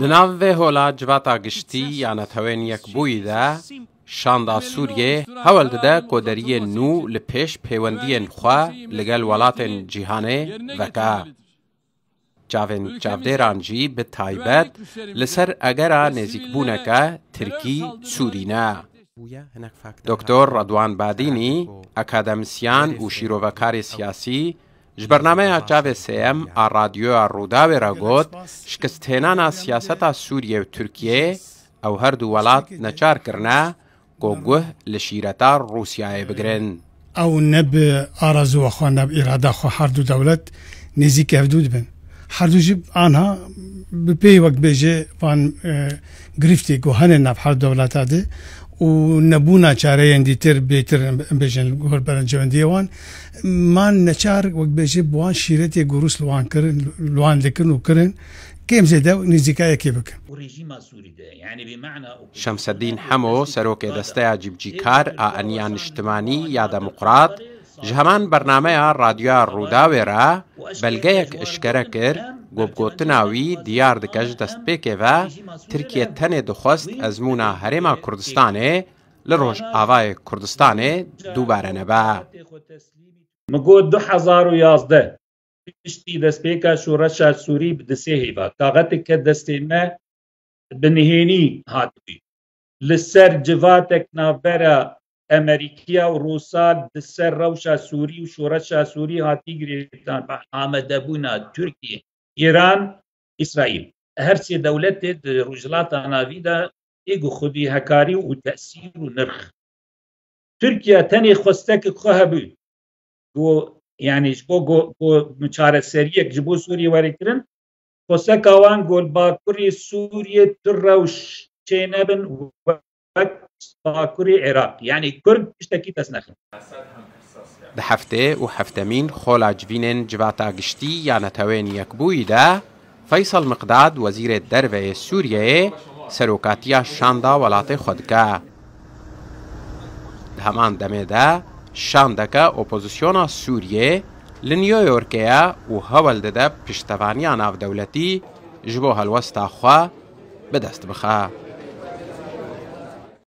لەناوێ هۆلا جواتا گشتی یانەتەوێن یەک بوویدا شاندا سووریێ هەوڵ دەدە کۆدەریە نو لە پێش پەیوەندیەن خوا لەگەل وڵاتێن جیهانێ دەکا. جاێن جاودێرانجی بە تایبەت لەسەر ئەگەرا نێزیکبوونەکە ترکی سوورینە. دکتۆر ڕەدوان بادینی ئەکادەمسیان و شیرۆڤەکاری سیاسی ji bernameya çavê sêm a radyoya Rûdawê re got şikesthênana siyaseta Sûriye û Tirkiye ew her du welat neçar kirine ku guh li şîreta Rûsyayê bigirin. Ew ne bi arazuwa xwa neb îrada xwe her du dewlet nêzik evdû dibin. Her du jî anha bi pê wek bêje van e, griftê ku hene nav her dewleta de و نەبوو ناچارەیەندی تر بێتتر بێژن گۆر بەرەنجەوەندیەوەن مان نەچار وەک بێژێ بوان شیرەتێک گوروس لوان کردن لوان دەکردن و کردن کێم زێدە نزیکایەکی بکەن شەمسەدین هەمەوە سەرۆکێ دەستەیە جیبجیکار ئاەنیان نیشتمانی یا دەموقرات ژ هەمان بەرنمەیە ڕادیۆ ڕووداوێرە بەلگەیەک ئشکرە کرد گۆبگۆتناوی دیار دکەش دەستپێکێڤە ترکیە تەنێ دخواست ئەزممونە هەرێما کوردستانێ لە ڕۆژ ئاوای کوردستانێ دووبارە نەبا. مگوت 2011 پشتی دەستپێکە شوڕەشە سووری بدسێ هیبا کاغەتێک کە دەستێمە بنهێنی هاتووی لەسەر جڤاتێک نابەرە ئەمریکیا و ڕووسات دسەر ڕەوشە سووری و شوڕەشە سووری هاتی گرێتان بە ئامەدەبوونا تورکیە ئێران ئیسرائیل هەرچێ دەولێت ڕژلات ئاناویدا ئێگ و خودی هەکاری و تەسیر و نرخ تورکیا تەنێ خستەکە خۆ هەبوو بۆ یانیش بۆ چارەسەریەک ji بۆ سووری وەرەکردن خۆسەکەوان گۆلباکوری سووریە تڕە و چێ نەبن باکوری عێراق یعنی کورد پشتێکی دەست نەخن ده هفته و هەفتەمین خۆلاجبینێن جواتە گشتی یک بوی ده، فیصل مقداد وزیر ولات سوریه که. شاندا همان دمه شاندا شانده که اپوزیسیون سوریه لنیو یورکیه و ده دەدە آناف دولتی جبو هلوستا خواه به دست بخواه.